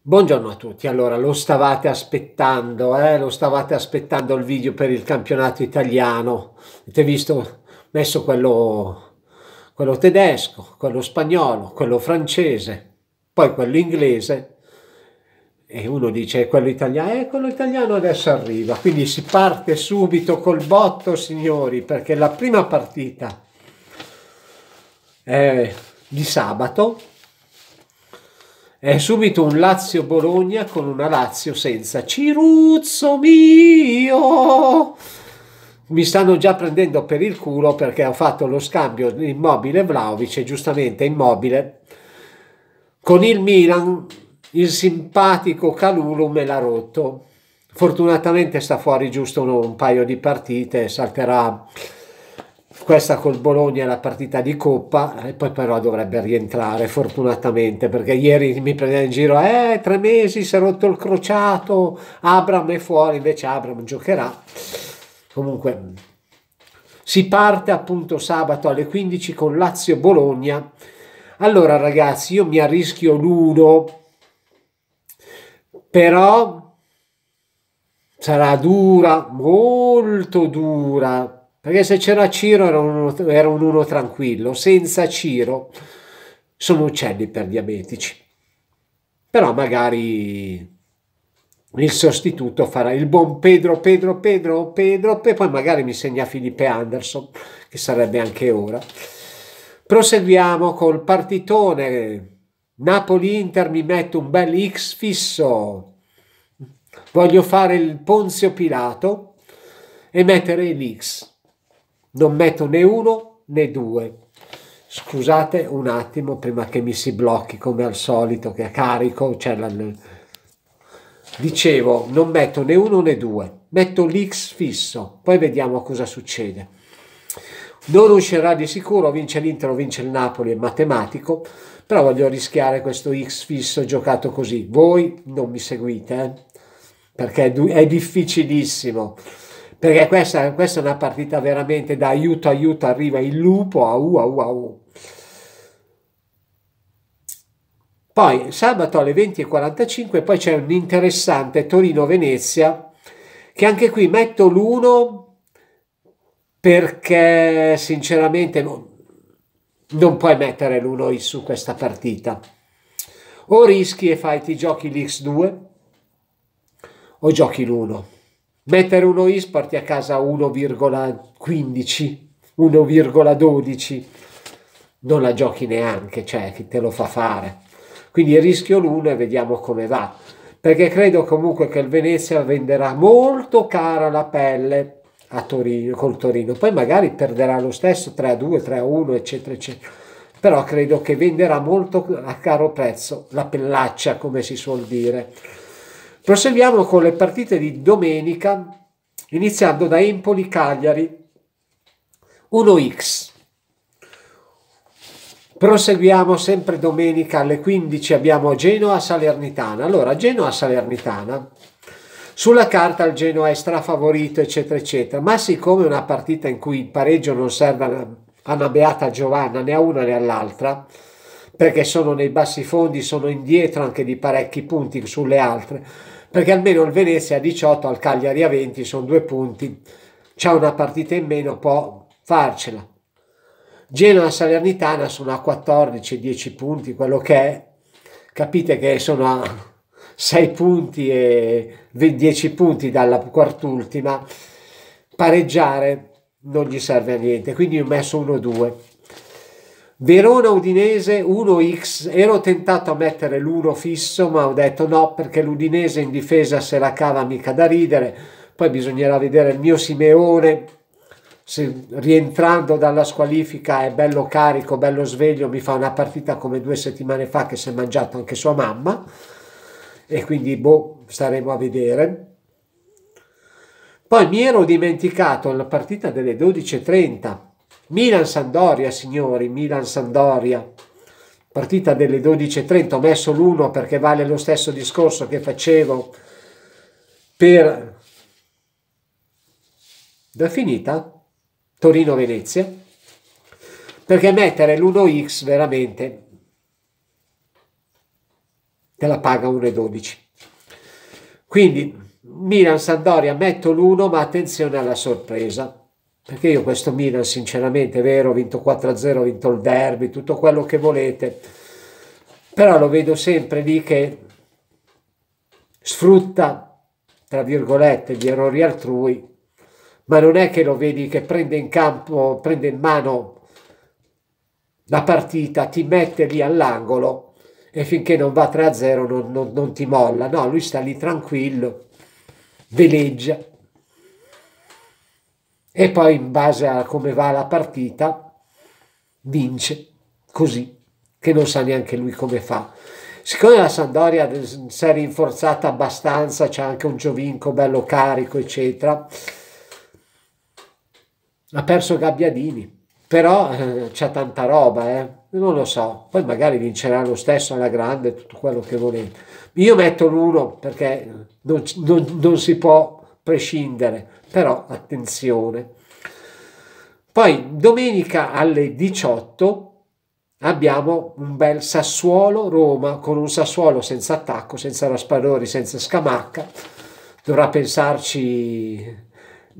Buongiorno a tutti, allora lo stavate aspettando, eh? lo stavate aspettando il video per il campionato italiano, avete visto, messo quello, quello tedesco, quello spagnolo, quello francese, poi quello inglese e uno dice quello italiano, e eh, quello italiano adesso arriva, quindi si parte subito col botto signori perché la prima partita è di sabato è subito un Lazio-Bologna con una Lazio senza Ciruzzo mio. Mi stanno già prendendo per il culo perché ho fatto lo scambio immobile Vlaovic e giustamente immobile con il Milan il simpatico Calulu me l'ha rotto. Fortunatamente sta fuori giusto un, paio di partite, salterà questa col Bologna è la partita di Coppa e poi però dovrebbe rientrare fortunatamente perché ieri mi prendeva in giro eh tre mesi si è rotto il crociato Abram è fuori invece Abram giocherà comunque si parte appunto sabato alle 15 con Lazio-Bologna allora ragazzi io mi arrischio l'uno però sarà dura molto dura perché se c'era Ciro era uno, era un uno tranquillo, senza Ciro sono uccelli per diabetici. Però magari il sostituto farà il buon Pedro, Pedro, Pedro, Pedro, e poi magari mi segna Filippe Anderson, che sarebbe anche ora. Proseguiamo col partitone. Napoli-Inter mi metto un bel X fisso. Voglio fare il Ponzio Pilato e mettere l'X non metto né uno né due scusate un attimo prima che mi si blocchi come al solito che carico cioè la... dicevo non metto né uno né due metto l'x fisso poi vediamo cosa succede non uscirà di sicuro vince l'Inter o vince il Napoli è matematico però voglio rischiare questo x fisso giocato così voi non mi seguite eh? perché è difficilissimo perché questa, questa, è una partita veramente da aiuto aiuto arriva il lupo au au au poi sabato alle 20.45 poi c'è un interessante Torino-Venezia che anche qui metto l'1 perché sinceramente non, non puoi mettere l'1 su questa partita o rischi e fai ti giochi l'X2 o giochi l'1 mettere uno is a casa 1,15, 1,12, non la giochi neanche, cioè chi te lo fa fare. Quindi rischio l'uno e vediamo come va, perché credo comunque che il Venezia venderà molto cara la pelle a Torino, col Torino, poi magari perderà lo stesso 3-2, a 3-1, a eccetera, eccetera. Però credo che venderà molto a caro prezzo la pellaccia, come si suol dire. Proseguiamo con le partite di domenica, iniziando da Empoli-Cagliari 1x. Proseguiamo sempre domenica alle 15 abbiamo Genoa-Salernitana. Allora, Genoa-Salernitana, sulla carta il Genoa è strafavorito, eccetera, eccetera, ma siccome è una partita in cui il pareggio non serve a una beata Giovanna, né a una né all'altra, perché sono nei bassi fondi, sono indietro anche di parecchi punti sulle altre, perché almeno il Venezia a 18, al Cagliari a 20 sono due punti, c'è una partita in meno, può farcela. Genoa Salernitana sono a 14, 10 punti, quello che è, capite che sono a 6 punti e 10 punti dalla quart'ultima, pareggiare non gli serve a niente, quindi ho messo 1-2. Verona-Udinese 1x, ero tentato a mettere l'1 fisso ma ho detto no perché l'Udinese in difesa se la cava mica da ridere, poi bisognerà vedere il mio Simeone, se rientrando dalla squalifica è bello carico, bello sveglio, mi fa una partita come due settimane fa che si è mangiato anche sua mamma e quindi boh, staremo a vedere. Poi mi ero dimenticato la partita delle 12.30 Milan-Sandoria, signori, Milan-Sandoria. Partita delle 12.30, ho messo l'1 perché vale lo stesso discorso che facevo per... Da finita? Torino-Venezia? Perché mettere l'1x veramente te la paga 1,12. Quindi Milan-Sandoria metto l'1 ma attenzione alla sorpresa perché io questo Milan, sinceramente, è vero, ho vinto 4-0, ho vinto il derby, tutto quello che volete, però lo vedo sempre lì che sfrutta, tra virgolette, gli errori altrui, ma non è che lo vedi che prende in campo, prende in mano la partita, ti mette lì all'angolo e finché non va 3-0 non, non, non ti molla, no, lui sta lì tranquillo, veleggia e poi in base a come va la partita vince così che non sa neanche lui come fa siccome la Sandoria si è rinforzata abbastanza c'è anche un Giovinco bello carico eccetera ha perso Gabbiadini però eh, c'è tanta roba eh non lo so, poi magari vincerà lo stesso alla grande, tutto quello che volete. Io metto l'uno perché non, non, non si può prescindere però attenzione. Poi domenica alle 18 abbiamo un bel Sassuolo-Roma con un Sassuolo senza attacco, senza Raspadori, senza Scamacca. Dovrà pensarci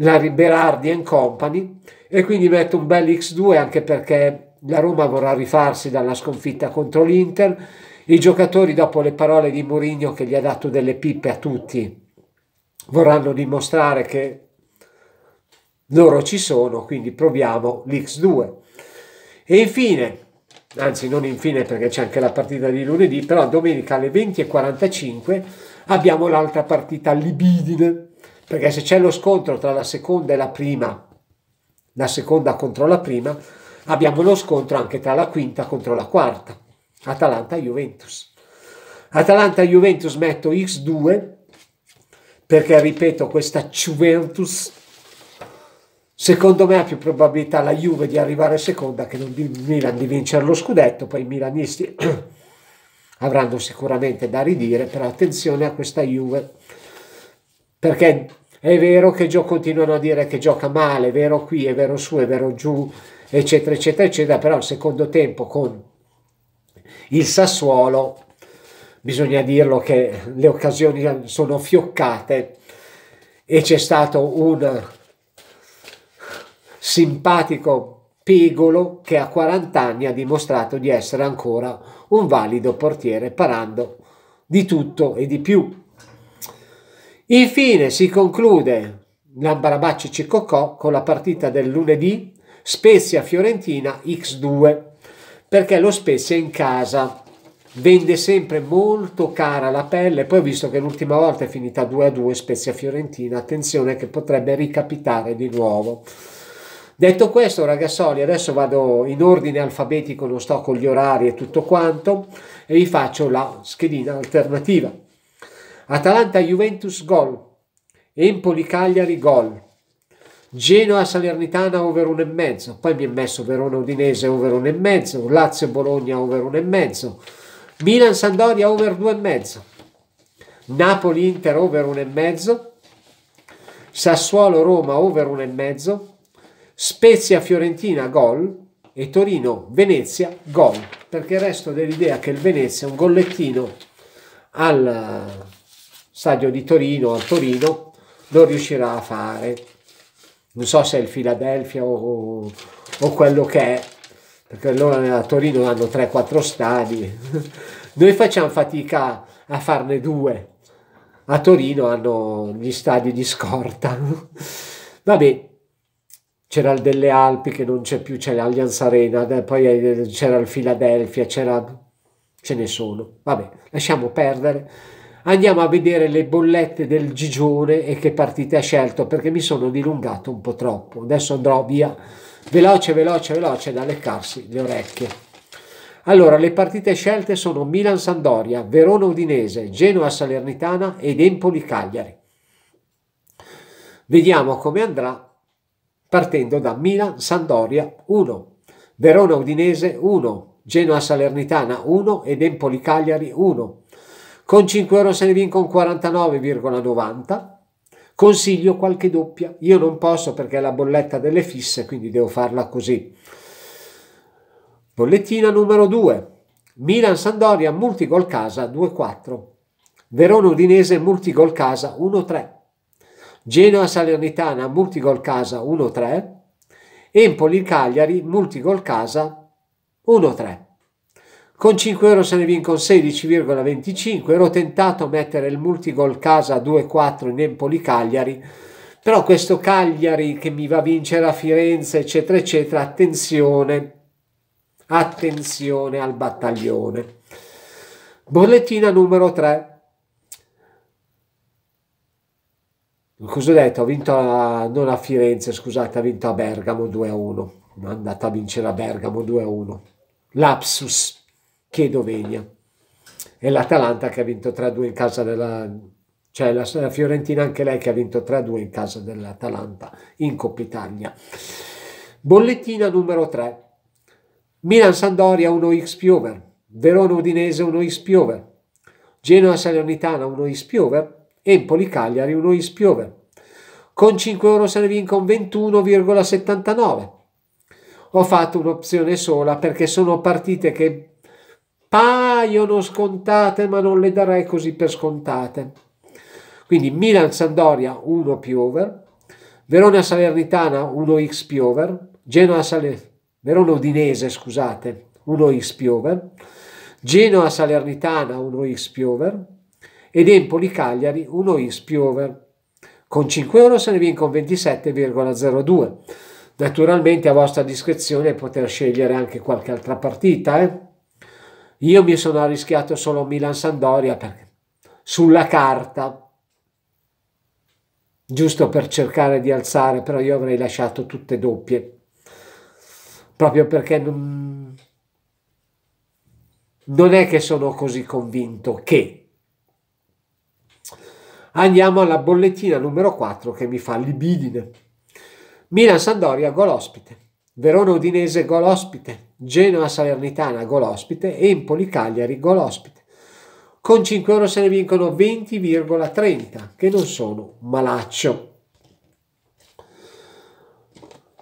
la Berardi and Company e quindi metto un bel X2 anche perché la Roma vorrà rifarsi dalla sconfitta contro l'Inter. I giocatori dopo le parole di Mourinho che gli ha dato delle pippe a tutti vorranno dimostrare che loro ci sono, quindi proviamo l'X2. E infine, anzi non infine perché c'è anche la partita di lunedì, però domenica alle 20.45 abbiamo l'altra partita libidine, perché se c'è lo scontro tra la seconda e la prima, la seconda contro la prima, abbiamo lo scontro anche tra la quinta contro la quarta, Atalanta-Juventus. Atalanta-Juventus metto X2 perché ripeto questa Juventus Secondo me ha più probabilità la Juve di arrivare seconda che non il Milan di vincere lo scudetto, poi i milanisti avranno sicuramente da ridire, però attenzione a questa Juve, perché è vero che Gio continuano a dire che gioca male, è vero qui, è vero su, è vero giù, eccetera, eccetera, eccetera, però al secondo tempo con il Sassuolo bisogna dirlo che le occasioni sono fioccate e c'è stato un simpatico Pegolo che a 40 anni ha dimostrato di essere ancora un valido portiere parando di tutto e di più. Infine si conclude l'Ambarabacci Ciccocò con la partita del lunedì Spezia-Fiorentina X2 perché lo Spezia in casa vende sempre molto cara la pelle poi ho visto che l'ultima volta è finita 2-2 a Spezia-Fiorentina attenzione che potrebbe ricapitare di nuovo Detto questo, ragazzoli, adesso vado in ordine alfabetico, non sto con gli orari e tutto quanto, e vi faccio la schedina alternativa. Atalanta-Juventus gol, Empoli-Cagliari gol, Genoa-Salernitana over 1,5, poi mi è messo Verona-Udinese over 1,5, Lazio-Bologna over 1,5, Milan-Sandoria over 2,5, Napoli-Inter over 1,5, Sassuolo-Roma over 1,5, Spezia Fiorentina gol e Torino Venezia gol, perché resto dell'idea che il Venezia un gollettino al eh, stadio di Torino, al Torino, lo riuscirà a fare. Non so se è il Philadelphia o, o quello che è, perché loro a Torino hanno 3-4 stadi. Noi facciamo fatica a farne due. A Torino hanno gli stadi di scorta. va bene c'era il delle Alpi che non c'è più, c'è l'Allianz Arena, poi eh, c'era il Philadelphia, c'era... ce ne sono. Vabbè, lasciamo perdere. Andiamo a vedere le bollette del Gigione e che partite ha scelto perché mi sono dilungato un po' troppo. Adesso andrò via veloce, veloce, veloce da leccarsi le orecchie. Allora, le partite scelte sono Milan-Sandoria, Verona-Udinese, Genoa-Salernitana ed Empoli-Cagliari. Vediamo come andrà partendo da Milan-Sandoria 1, Verona-Udinese 1, Genoa-Salernitana 1 ed Empoli-Cagliari 1. Con 5 euro se ne vincono 49,90. Consiglio qualche doppia. Io non posso perché è la bolletta delle fisse, quindi devo farla così. Bollettina numero 2. Milan-Sandoria multigol casa 2-4. Verona-Udinese multigol casa 1-3. Genoa-Salernitana multigol casa 1-3, Empoli-Cagliari multigol casa 1-3. Con 5 euro se ne vincono 16,25, ero tentato a mettere il multigol casa 2-4 in Empoli-Cagliari, però questo Cagliari che mi va a vincere a Firenze, eccetera, eccetera, attenzione, attenzione al battaglione. Bollettina numero 3. cosa ho detto? Ha vinto a, non a Firenze, scusate, ha vinto a Bergamo 2-1. È andata a vincere a Bergamo 2-1. Lapsus, chiedo venia. E l'Atalanta che ha vinto 3-2 in casa della... Cioè la, la Fiorentina anche lei che ha vinto 3-2 in casa dell'Atalanta in Coppa Italia. Bollettina numero 3. Milan-Sandoria 1x Piover. Verona-Udinese 1x Piover. Genoa-Salernitana 1x Piover. Empoli-Cagliari 1 Piove. Con 5 euro se ne vincono 21,79. Ho fatto un'opzione sola perché sono partite che paiono scontate ma non le darei così per scontate. Quindi Milan-Sandoria 1 Piover, Verona-Salernitana 1x Piover, Genoa-Salernitana Verona Udinese, scusate, 1x Piover, Genoa Salernitana 1x Piover, ed Empoli-Cagliari 1 is più over. Con 5 euro se ne viene con 27,02. Naturalmente a vostra discrezione poter scegliere anche qualche altra partita. Eh? Io mi sono arrischiato solo Milan-Sandoria perché sulla carta giusto per cercare di alzare, però io avrei lasciato tutte doppie, proprio perché non, non è che sono così convinto che Andiamo alla bollettina numero 4 che mi fa libidine. Milan-Sandoria, gol ospite. Verona-Udinese, gol ospite. Genoa-Salernitana, gol ospite. Empoli-Cagliari, gol ospite. Con 5 euro se ne vincono 20,30, che non sono malaccio.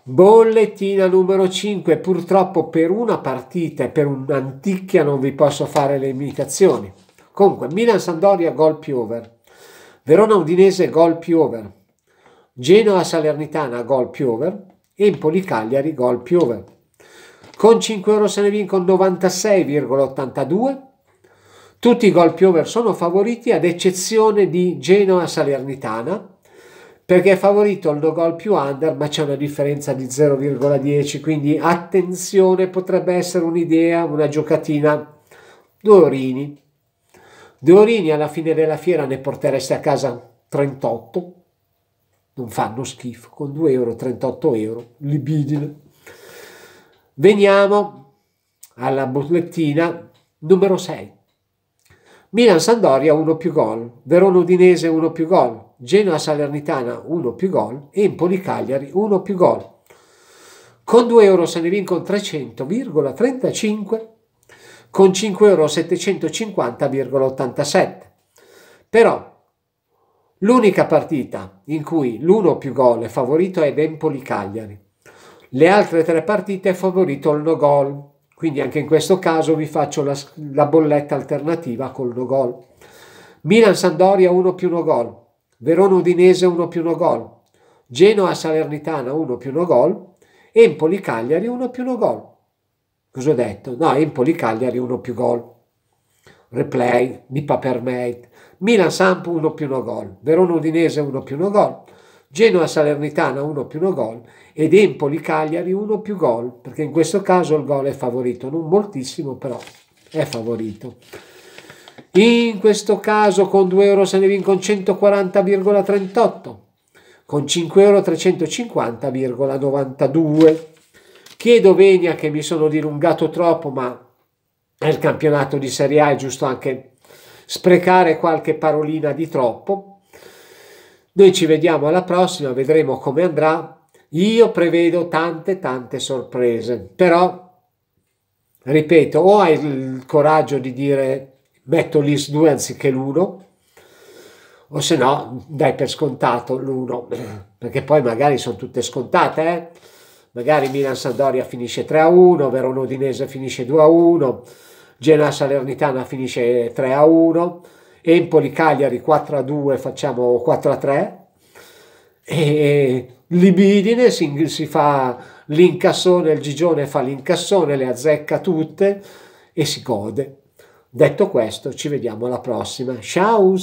Bollettina numero 5. Purtroppo per una partita e per un'antichia non vi posso fare le imitazioni. Comunque, Milan-Sandoria, gol più over. Verona-Udinese gol più over, Genoa-Salernitana gol più over, Empoli-Cagliari gol più over. Con 5 euro se ne vincono 96,82, tutti i gol più over sono favoriti ad eccezione di Genoa-Salernitana perché è favorito il no gol più under ma c'è una differenza di 0,10 quindi attenzione potrebbe essere un'idea, una giocatina, Dorini. De Orini alla fine della fiera ne portereste a casa 38, non fanno schifo, con 2 euro, 38 euro, libidine. Veniamo alla bollettina numero 6. Milan-Sandoria 1 più gol, Verona-Udinese 1 più gol, Genoa-Salernitana 1 più gol, Empoli-Cagliari 1 più gol. Con 2 euro se ne vincono 300,35 con 5,750,87 euro. Però l'unica partita in cui l'uno più gol è favorito è Empoli-Cagliari. Le altre tre partite è favorito il no gol, quindi anche in questo caso vi faccio la, la bolletta alternativa col no gol. Milan-Sandoria 1 più 1 no gol, Verona-Udinese 1 più 1 no gol, Genoa-Salernitana 1 più 1 no gol, Empoli-Cagliari 1 più 1 gol. Cosa ho detto? No, Empoli-Cagliari 1 più gol. Replay, Nipa per Mate. Milan-Samp 1 più 1 gol. Verona-Udinese 1 più 1 gol. Genoa-Salernitana 1 più 1 gol. Ed Empoli-Cagliari 1 più gol. Perché in questo caso il gol è favorito. Non moltissimo, però è favorito. In questo caso con 2 euro se ne vincono 140,38, con 5 euro 350,92. Chiedo venia che mi sono dilungato troppo, ma è il campionato di Serie A, è giusto anche sprecare qualche parolina di troppo. Noi ci vediamo alla prossima, vedremo come andrà. Io prevedo tante tante sorprese, però ripeto, o hai il coraggio di dire metto l'IS 2 anziché l'1, o se no dai per scontato l'1, perché poi magari sono tutte scontate, eh? magari Milan-Sandoria finisce 3-1, Verona-Udinese finisce 2-1, Genoa-Salernitana finisce 3-1, Empoli-Cagliari 4-2, facciamo 4-3, e Libidine si, si fa l'incassone, il Gigione fa l'incassone, le azzecca tutte e si gode. Detto questo, ci vediamo alla prossima. Ciao!